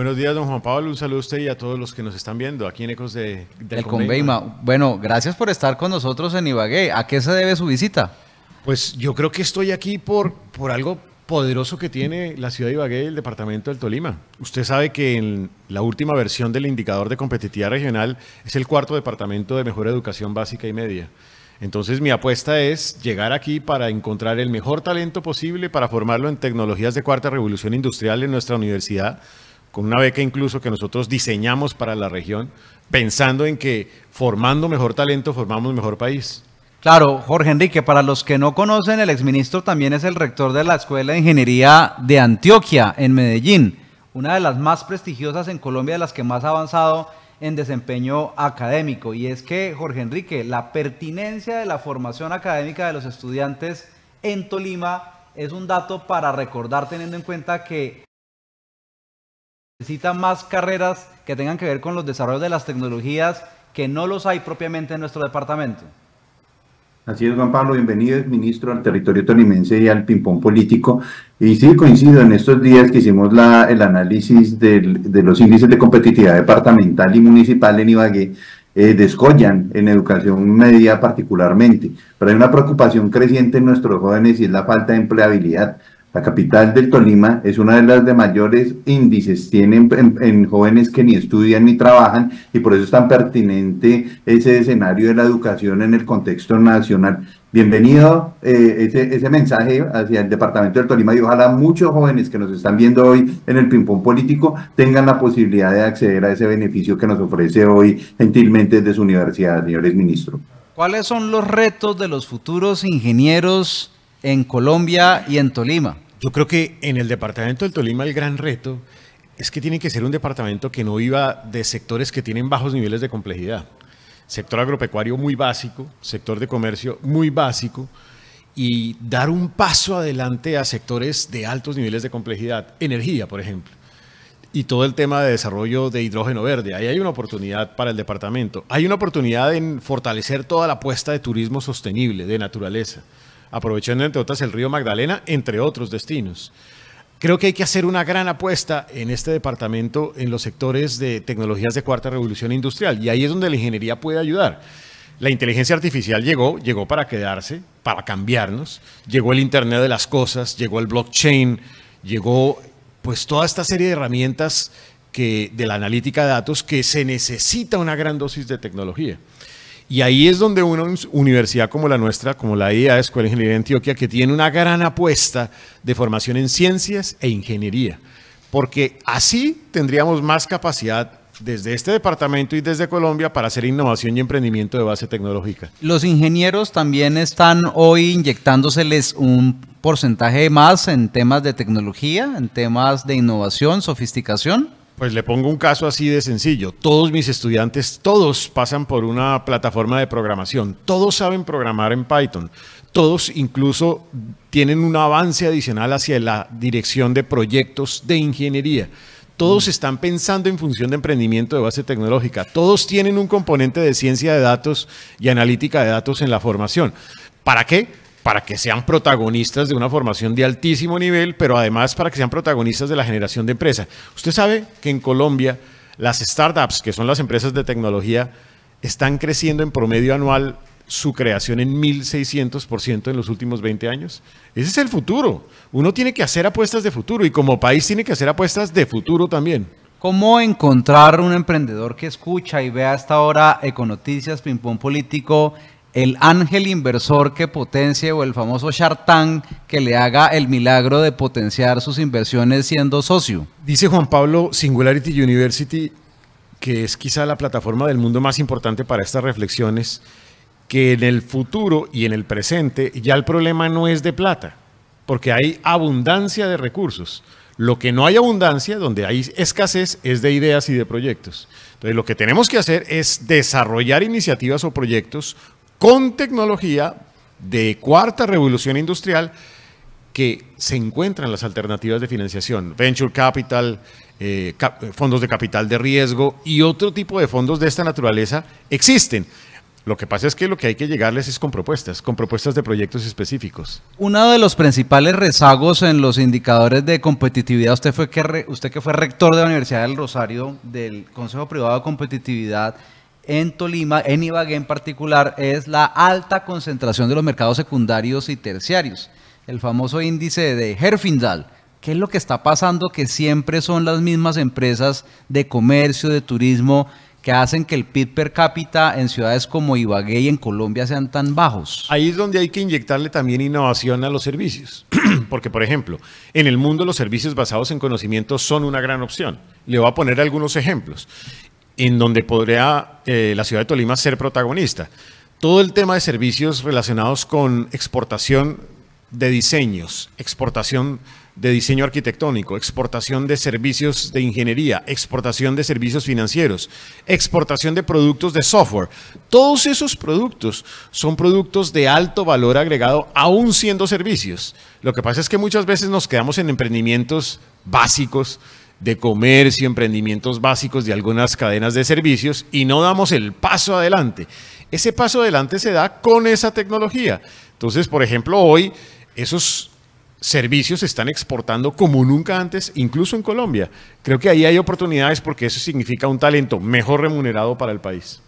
Buenos días, don Juan Pablo. Un saludo a usted y a todos los que nos están viendo aquí en Ecos de, del El Conveima. Bueno, gracias por estar con nosotros en Ibagué. ¿A qué se debe su visita? Pues yo creo que estoy aquí por, por algo poderoso que tiene la ciudad de Ibagué y el departamento del Tolima. Usted sabe que en la última versión del indicador de competitividad regional es el cuarto departamento de mejor educación básica y media. Entonces mi apuesta es llegar aquí para encontrar el mejor talento posible para formarlo en tecnologías de cuarta revolución industrial en nuestra universidad con una beca incluso que nosotros diseñamos para la región, pensando en que formando mejor talento formamos mejor país. Claro, Jorge Enrique, para los que no conocen, el exministro también es el rector de la Escuela de Ingeniería de Antioquia, en Medellín, una de las más prestigiosas en Colombia, de las que más ha avanzado en desempeño académico. Y es que, Jorge Enrique, la pertinencia de la formación académica de los estudiantes en Tolima es un dato para recordar teniendo en cuenta que necesita más carreras que tengan que ver con los desarrollos de las tecnologías que no los hay propiamente en nuestro departamento. Así es, Juan Pablo, bienvenido, ministro, al territorio tolimense y al ping-pong político. Y sí, coincido, en estos días que hicimos el análisis de los índices de competitividad departamental y municipal en Ibagué, eh, descollan en educación media particularmente, pero hay una preocupación creciente en nuestros jóvenes y es la falta de empleabilidad. La capital del Tolima es una de las de mayores índices, tienen en, jóvenes que ni estudian ni trabajan y por eso es tan pertinente ese escenario de la educación en el contexto nacional. Bienvenido eh, ese, ese, mensaje hacia el Departamento del Tolima y ojalá muchos jóvenes que nos están viendo hoy en el ping-pong político tengan la posibilidad de acceder a ese beneficio que nos ofrece hoy gentilmente desde su universidad, señores ministros. ¿Cuáles son los retos de los futuros ingenieros en Colombia y en Tolima? Yo creo que en el departamento del Tolima el gran reto es que tiene que ser un departamento que no viva de sectores que tienen bajos niveles de complejidad. Sector agropecuario muy básico, sector de comercio muy básico, y dar un paso adelante a sectores de altos niveles de complejidad. Energía, por ejemplo. Y todo el tema de desarrollo de hidrógeno verde. Ahí hay una oportunidad para el departamento. Hay una oportunidad en fortalecer toda la apuesta de turismo sostenible, de naturaleza aprovechando entre otras el río Magdalena, entre otros destinos. Creo que hay que hacer una gran apuesta en este departamento en los sectores de tecnologías de cuarta revolución industrial y ahí es donde la ingeniería puede ayudar. La inteligencia artificial llegó, llegó para quedarse, para cambiarnos, llegó el Internet de las Cosas, llegó el blockchain, llegó pues toda esta serie de herramientas que, de la analítica de datos que se necesita una gran dosis de tecnología. Y ahí es donde una universidad como la nuestra, como la IA, Escuela de Ingeniería de Antioquia, que tiene una gran apuesta de formación en ciencias e ingeniería, porque así tendríamos más capacidad desde este departamento y desde Colombia para hacer innovación y emprendimiento de base tecnológica. Los ingenieros también están hoy inyectándoseles un porcentaje más en temas de tecnología, en temas de innovación, sofisticación. Pues le pongo un caso así de sencillo. Todos mis estudiantes, todos pasan por una plataforma de programación. Todos saben programar en Python. Todos incluso tienen un avance adicional hacia la dirección de proyectos de ingeniería. Todos mm. están pensando en función de emprendimiento de base tecnológica. Todos tienen un componente de ciencia de datos y analítica de datos en la formación. ¿Para qué? para que sean protagonistas de una formación de altísimo nivel, pero además para que sean protagonistas de la generación de empresa. Usted sabe que en Colombia las startups, que son las empresas de tecnología, están creciendo en promedio anual su creación en 1.600% en los últimos 20 años. Ese es el futuro. Uno tiene que hacer apuestas de futuro y como país tiene que hacer apuestas de futuro también. ¿Cómo encontrar un emprendedor que escucha y vea hasta ahora Econoticias, Ping Pong Político el ángel inversor que potencie o el famoso chartán que le haga el milagro de potenciar sus inversiones siendo socio. Dice Juan Pablo Singularity University, que es quizá la plataforma del mundo más importante para estas reflexiones, que en el futuro y en el presente ya el problema no es de plata, porque hay abundancia de recursos. Lo que no hay abundancia, donde hay escasez, es de ideas y de proyectos. Entonces, lo que tenemos que hacer es desarrollar iniciativas o proyectos con tecnología de cuarta revolución industrial que se encuentran las alternativas de financiación, venture capital, eh, eh, fondos de capital de riesgo y otro tipo de fondos de esta naturaleza existen. Lo que pasa es que lo que hay que llegarles es con propuestas, con propuestas de proyectos específicos. Uno de los principales rezagos en los indicadores de competitividad, usted, fue usted que fue rector de la Universidad del Rosario, del Consejo Privado de Competitividad, en Tolima, en Ibagué en particular, es la alta concentración de los mercados secundarios y terciarios, el famoso índice de Herfindal. ¿Qué es lo que está pasando? Que siempre son las mismas empresas de comercio, de turismo, que hacen que el PIB per cápita en ciudades como Ibagué y en Colombia sean tan bajos. Ahí es donde hay que inyectarle también innovación a los servicios. Porque, por ejemplo, en el mundo los servicios basados en conocimiento son una gran opción. Le voy a poner algunos ejemplos en donde podría eh, la ciudad de Tolima ser protagonista. Todo el tema de servicios relacionados con exportación de diseños, exportación de diseño arquitectónico, exportación de servicios de ingeniería, exportación de servicios financieros, exportación de productos de software. Todos esos productos son productos de alto valor agregado, aún siendo servicios. Lo que pasa es que muchas veces nos quedamos en emprendimientos básicos de comercio, emprendimientos básicos de algunas cadenas de servicios y no damos el paso adelante. Ese paso adelante se da con esa tecnología. Entonces, por ejemplo, hoy esos servicios se están exportando como nunca antes, incluso en Colombia. Creo que ahí hay oportunidades porque eso significa un talento mejor remunerado para el país.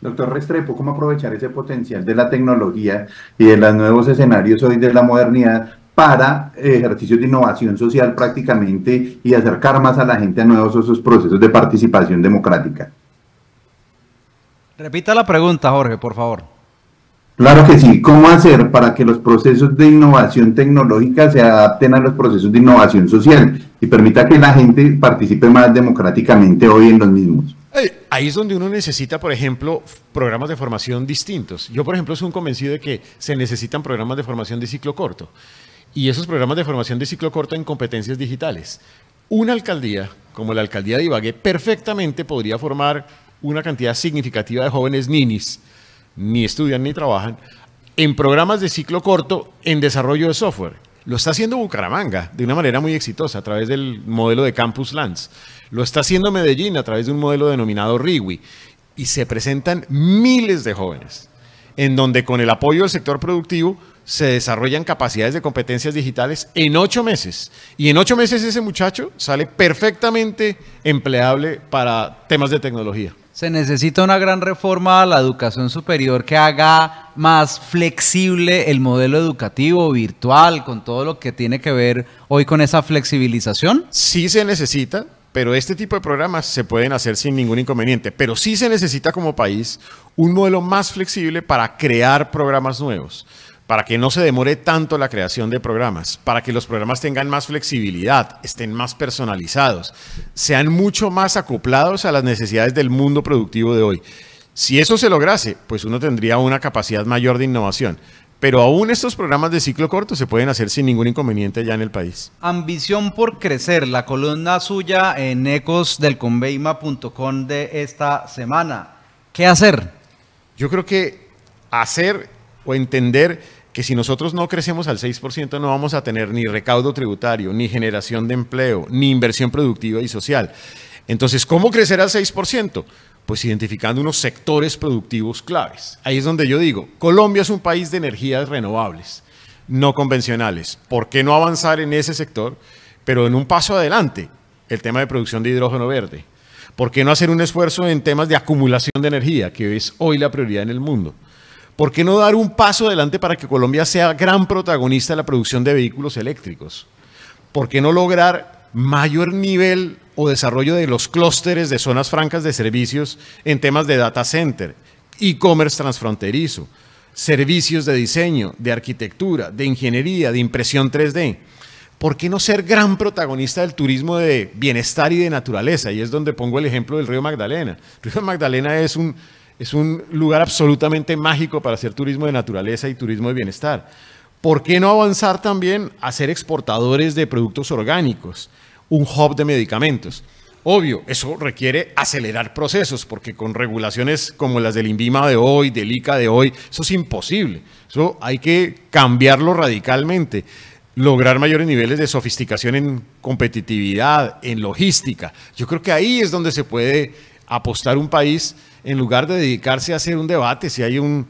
Doctor Restrepo, ¿cómo aprovechar ese potencial de la tecnología y de los nuevos escenarios hoy de la modernidad para eh, ejercicios de innovación social prácticamente y acercar más a la gente a nuevos esos procesos de participación democrática. Repita la pregunta, Jorge, por favor. Claro que sí. ¿Cómo hacer para que los procesos de innovación tecnológica se adapten a los procesos de innovación social y permita que la gente participe más democráticamente hoy en los mismos? Ahí es donde uno necesita, por ejemplo, programas de formación distintos. Yo, por ejemplo, soy un convencido de que se necesitan programas de formación de ciclo corto y esos programas de formación de ciclo corto en competencias digitales. Una alcaldía, como la alcaldía de Ibagué, perfectamente podría formar una cantidad significativa de jóvenes ninis, ni estudian ni trabajan, en programas de ciclo corto en desarrollo de software. Lo está haciendo Bucaramanga de una manera muy exitosa a través del modelo de Campus Lands. Lo está haciendo Medellín a través de un modelo denominado RIWI. Y se presentan miles de jóvenes, en donde con el apoyo del sector productivo se desarrollan capacidades de competencias digitales en ocho meses. Y en ocho meses ese muchacho sale perfectamente empleable para temas de tecnología. Se necesita una gran reforma a la educación superior que haga más flexible el modelo educativo virtual con todo lo que tiene que ver hoy con esa flexibilización. Sí se necesita, pero este tipo de programas se pueden hacer sin ningún inconveniente. Pero sí se necesita como país un modelo más flexible para crear programas nuevos para que no se demore tanto la creación de programas, para que los programas tengan más flexibilidad, estén más personalizados, sean mucho más acoplados a las necesidades del mundo productivo de hoy. Si eso se lograse, pues uno tendría una capacidad mayor de innovación. Pero aún estos programas de ciclo corto se pueden hacer sin ningún inconveniente ya en el país. Ambición por crecer, la columna suya en ecosdelconveima.com de esta semana. ¿Qué hacer? Yo creo que hacer o entender que si nosotros no crecemos al 6% no vamos a tener ni recaudo tributario, ni generación de empleo, ni inversión productiva y social. Entonces, ¿cómo crecer al 6%? Pues identificando unos sectores productivos claves. Ahí es donde yo digo, Colombia es un país de energías renovables, no convencionales. ¿Por qué no avanzar en ese sector? Pero en un paso adelante, el tema de producción de hidrógeno verde. ¿Por qué no hacer un esfuerzo en temas de acumulación de energía, que es hoy la prioridad en el mundo? ¿Por qué no dar un paso adelante para que Colombia sea gran protagonista de la producción de vehículos eléctricos? ¿Por qué no lograr mayor nivel o desarrollo de los clústeres de zonas francas de servicios en temas de data center, e-commerce transfronterizo, servicios de diseño, de arquitectura, de ingeniería, de impresión 3D? ¿por qué no ser gran protagonista del turismo de bienestar y de naturaleza? Y es donde pongo el ejemplo del río Magdalena. El río Magdalena es un es un lugar absolutamente mágico para hacer turismo de naturaleza y turismo de bienestar. ¿Por qué no avanzar también a ser exportadores de productos orgánicos? Un hub de medicamentos. Obvio, eso requiere acelerar procesos, porque con regulaciones como las del INVIMA de hoy, del ICA de hoy, eso es imposible. Eso hay que cambiarlo radicalmente. Lograr mayores niveles de sofisticación en competitividad, en logística. Yo creo que ahí es donde se puede apostar un país en lugar de dedicarse a hacer un debate, si hay un,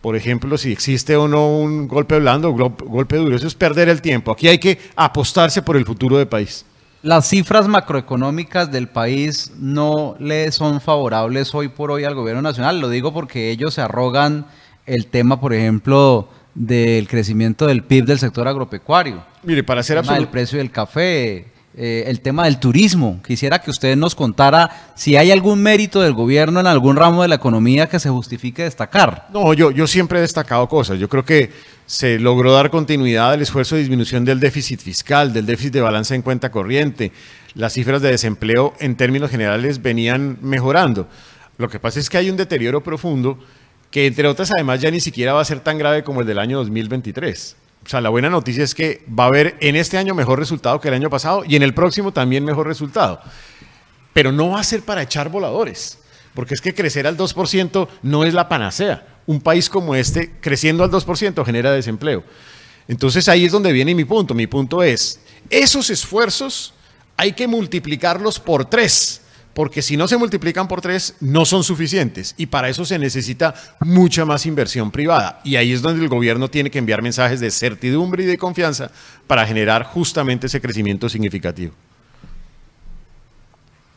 por ejemplo, si existe o no un golpe blando golpe duro, eso es perder el tiempo. Aquí hay que apostarse por el futuro del país. Las cifras macroeconómicas del país no le son favorables hoy por hoy al gobierno nacional. Lo digo porque ellos se arrogan el tema, por ejemplo, del crecimiento del PIB del sector agropecuario. Mire, para ser El precio del café, eh, el tema del turismo. Quisiera que usted nos contara si hay algún mérito del gobierno en algún ramo de la economía que se justifique destacar. No, yo, yo siempre he destacado cosas. Yo creo que se logró dar continuidad al esfuerzo de disminución del déficit fiscal, del déficit de balanza en cuenta corriente. Las cifras de desempleo en términos generales venían mejorando. Lo que pasa es que hay un deterioro profundo que, entre otras, además ya ni siquiera va a ser tan grave como el del año 2023. O sea, la buena noticia es que va a haber en este año mejor resultado que el año pasado y en el próximo también mejor resultado. Pero no va a ser para echar voladores, porque es que crecer al 2% no es la panacea. Un país como este, creciendo al 2%, genera desempleo. Entonces ahí es donde viene mi punto. Mi punto es, esos esfuerzos hay que multiplicarlos por tres porque si no se multiplican por tres, no son suficientes y para eso se necesita mucha más inversión privada. Y ahí es donde el gobierno tiene que enviar mensajes de certidumbre y de confianza para generar justamente ese crecimiento significativo.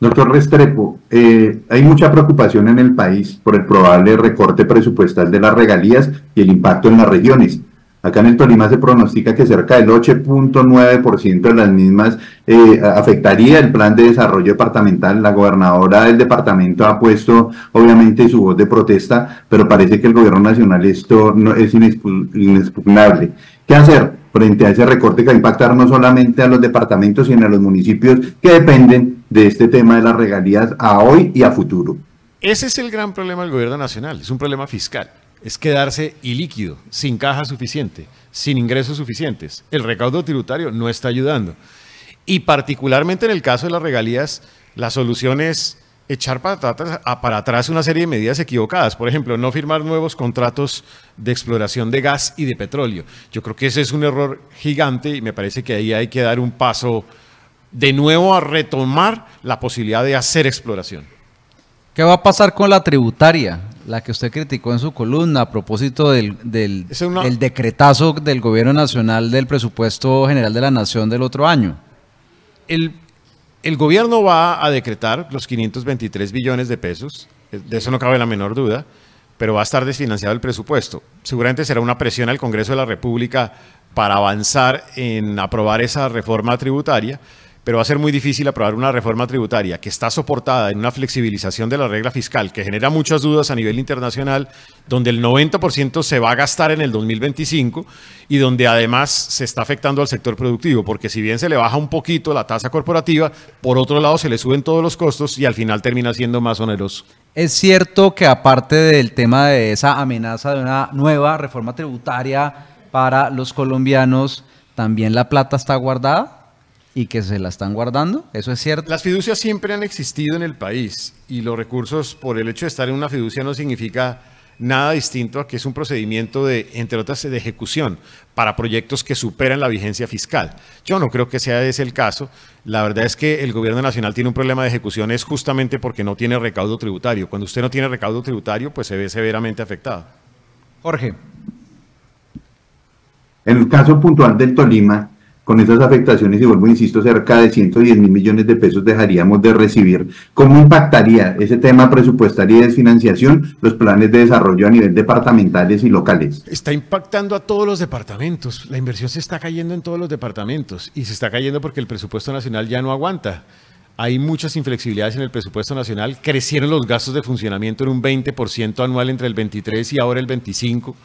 Doctor Restrepo, eh, hay mucha preocupación en el país por el probable recorte presupuestal de las regalías y el impacto en las regiones. Acá en el Tolima se pronostica que cerca del 8.9% de las mismas eh, afectaría el plan de desarrollo departamental. La gobernadora del departamento ha puesto obviamente su voz de protesta, pero parece que el gobierno nacional esto no, es inexpugnable. ¿Qué hacer frente a ese recorte que va a impactar no solamente a los departamentos, sino a los municipios que dependen de este tema de las regalías a hoy y a futuro? Ese es el gran problema del gobierno nacional, es un problema fiscal es quedarse ilíquido, sin caja suficiente, sin ingresos suficientes. El recaudo tributario no está ayudando. Y particularmente en el caso de las regalías, la solución es echar para atrás, para atrás una serie de medidas equivocadas. Por ejemplo, no firmar nuevos contratos de exploración de gas y de petróleo. Yo creo que ese es un error gigante y me parece que ahí hay que dar un paso de nuevo a retomar la posibilidad de hacer exploración. ¿Qué va a pasar con la tributaria? la que usted criticó en su columna a propósito del, del, decretazo del gobierno nacional del presupuesto general de la nación del otro año. El, el gobierno va a decretar los 523 billones de pesos, eh, de eso no cabe la menor duda, pero va a estar desfinanciado el presupuesto. Seguramente será una presión al Congreso de la República para avanzar en aprobar esa reforma tributaria pero va a ser muy difícil aprobar una reforma tributaria que está soportada en una flexibilización de la regla fiscal que genera muchas dudas a nivel internacional, donde el 90% se va a gastar en el 2025 y donde además se está afectando al sector productivo, porque si bien se le baja un poquito la tasa corporativa, por otro lado se le suben todos los costos y al final termina siendo más oneroso. Es cierto que aparte del tema de esa amenaza de una nueva reforma tributaria para los colombianos, ¿también la plata está guardada? y que se la están guardando, ¿eso es cierto? Las fiducias siempre han existido en el país y los recursos por el hecho de estar en una fiducia no significa nada distinto a que es un procedimiento de, entre otras, de ejecución para proyectos que superan la vigencia fiscal. Yo no creo que sea ese el caso. La verdad es que el gobierno nacional tiene un problema de ejecución es justamente porque no tiene recaudo tributario. Cuando usted no tiene recaudo tributario, pues se ve severamente afectado. Jorge. En el caso puntual del Tolima, con esas afectaciones, y vuelvo, insisto, cerca de 110 mil millones de pesos dejaríamos de recibir. ¿Cómo impactaría ese tema presupuestario y desfinanciación los planes de desarrollo a nivel departamentales y locales? Está impactando a todos los departamentos. La inversión se está cayendo en todos los departamentos y se está cayendo porque el presupuesto nacional ya no aguanta hay muchas inflexibilidades en el presupuesto nacional, crecieron los gastos de funcionamiento en un 20% anual entre el 23 y ahora el 25,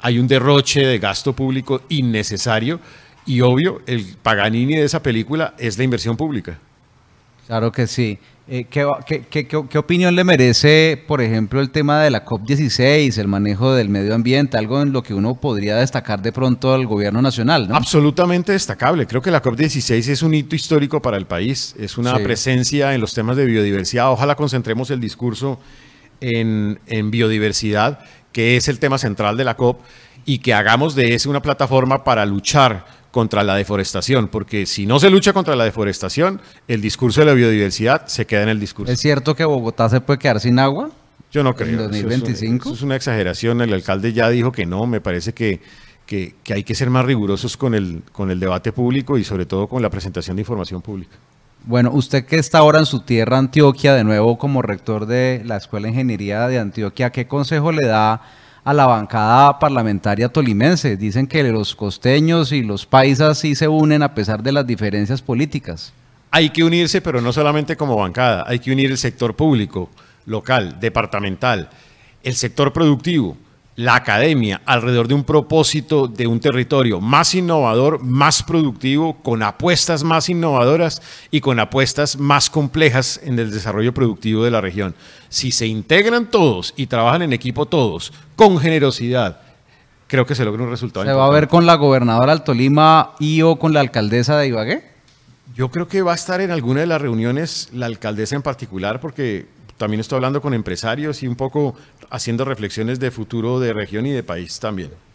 hay un derroche de gasto público innecesario y obvio, el Paganini de esa película es la inversión pública. Claro que sí. Eh, ¿qué, opinión le merece, por ejemplo, el tema de la COP16, el manejo del medio ambiente, algo en lo que uno podría destacar de pronto al gobierno nacional? Absolutamente destacable. Creo que la COP16 es un hito histórico para el país, es una presencia en los temas de biodiversidad. Ojalá concentremos el discurso en, en biodiversidad, que es el tema central de la COP, y que hagamos de ese una plataforma para luchar contra la deforestación, porque si no se lucha contra la deforestación, el discurso de la biodiversidad se queda en el discurso. ¿Es cierto que Bogotá se puede quedar sin agua? Yo no creo. 2025? Eso es, una exageración. El alcalde ya dijo que no. Me parece que, que, hay que ser más rigurosos con el, con el debate público y sobre todo con la presentación de información pública. Bueno, usted que está ahora en su tierra, Antioquia, de nuevo como rector de la Escuela de Ingeniería de Antioquia, ¿qué consejo le da a la bancada parlamentaria tolimense. Dicen que los costeños y los paisas sí se unen a pesar de las diferencias políticas. Hay que unirse, pero no solamente como bancada, hay que unir el sector público, local, departamental, el sector productivo la academia alrededor de un propósito de un territorio más innovador, más productivo, con apuestas más innovadoras y con apuestas más complejas en el desarrollo productivo de la región. Si se integran todos y trabajan en equipo todos, con generosidad, creo que se logra un resultado. ¿Se va a ver con la gobernadora del Tolima y o con la alcaldesa de Ibagué? Yo creo que va a estar en alguna de las reuniones la alcaldesa en particular porque también estoy hablando con empresarios y un poco haciendo reflexiones de futuro de región y de país también.